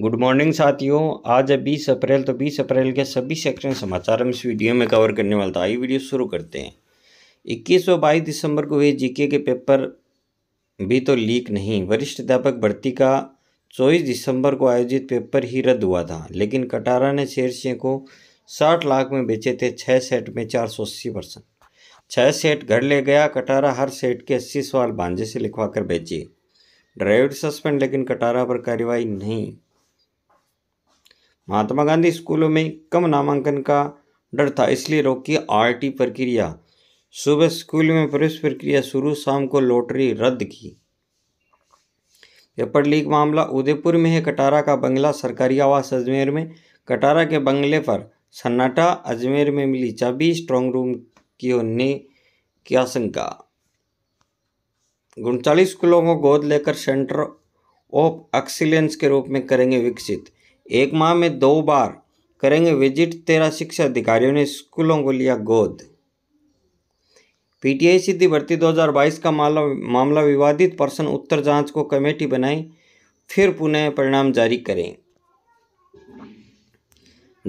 good morning साथियों आज है बीस अप्रैल तो बीस अप्रैल के सभी सेक्शन समाचार हम इस वीडियो में कवर करने वाला था आई वीडियो शुरू करते हैं इक्कीस और बाईस दिसंबर को हुए जीके के पेपर भी तो लीक नहीं वरिष्ठ अध्यापक भर्ती का चौबीस दिसंबर को आयोजित पेपर ही रद्द हुआ था लेकिन कटारा ने शेरसिंह को साठ लाख में बेचे थे छः सेट में चार सौ अस्सी परसेंट छः सेट घर ले गया कटारा हर सेट के अस्सी सवाल बांझे से लिखवा कर बेचे ड्राइवर सस्पेंड लेकिन कटारा पर कार्रवाई नहीं महात्मा गांधी स्कूलों में कम नामांकन का डर था इसलिए रोकी आरटी प्रक्रिया सुबह स्कूल में प्रवेश प्रक्रिया शुरू शाम को लॉटरी रद्द की पेपर लीक मामला उदयपुर में है कटारा का बंगला सरकारी आवास अजमेर में कटारा के बंगले पर सन्नाटा अजमेर में मिली चाबी स्ट्रांग रूम की होने की आशंका उनचालीस स्कूलों को गोद लेकर सेंटर ऑफ एक्सीलेंस के रूप में करेंगे विकसित एक माह में दो बार करेंगे विजिट तेरह शिक्षा अधिकारियों ने स्कूलों को लिया गोद पीटीआई सीधी भर्ती 2022 का मामला मामला विवादित पर्सन उत्तर जांच को कमेटी बनाई फिर पुनः परिणाम जारी करें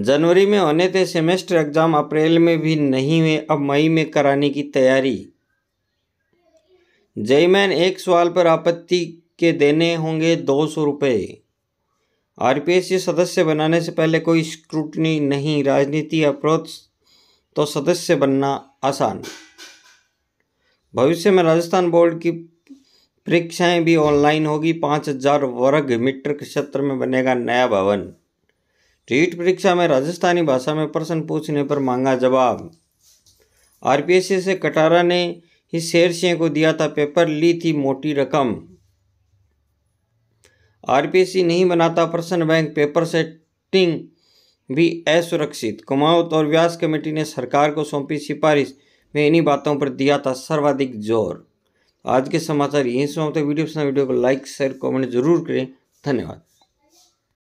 जनवरी में होने थे सेमेस्टर एग्जाम अप्रैल में भी नहीं हुए अब मई में कराने की तैयारी जयमैन एक सवाल पर आपत्ति के देने होंगे दो सौ रुपये आरपीएस के सदस्य बनाने से पहले कोई स्क्रूटनी नहीं राजनीति अप्रोच तो सदस्य बनना आसान भविष्य में राजस्थान बोर्ड की परीक्षाएं भी ऑनलाइन होगी पाँच हजार वर्ग मीटर के क्षेत्र में बनेगा नया भवन रीट परीक्षा में राजस्थानी भाषा में प्रश्न पूछने पर मांगा जवाब आरपीएससी से कटारा ने ही शेर को दिया था पेपर ली थी मोटी रकम आरपीसी नहीं बनाता पर्सन बैंक पेपर सेटिंग भी असुरक्षित कुमाऊत और व्यास कमेटी ने सरकार को सौंपी सिफारिश में इन्हीं बातों पर दिया था सर्वाधिक जोर आज के समाचार यहीं से होते वीडियो पसंद वीडियो को लाइक शेयर कमेंट जरूर करें धन्यवाद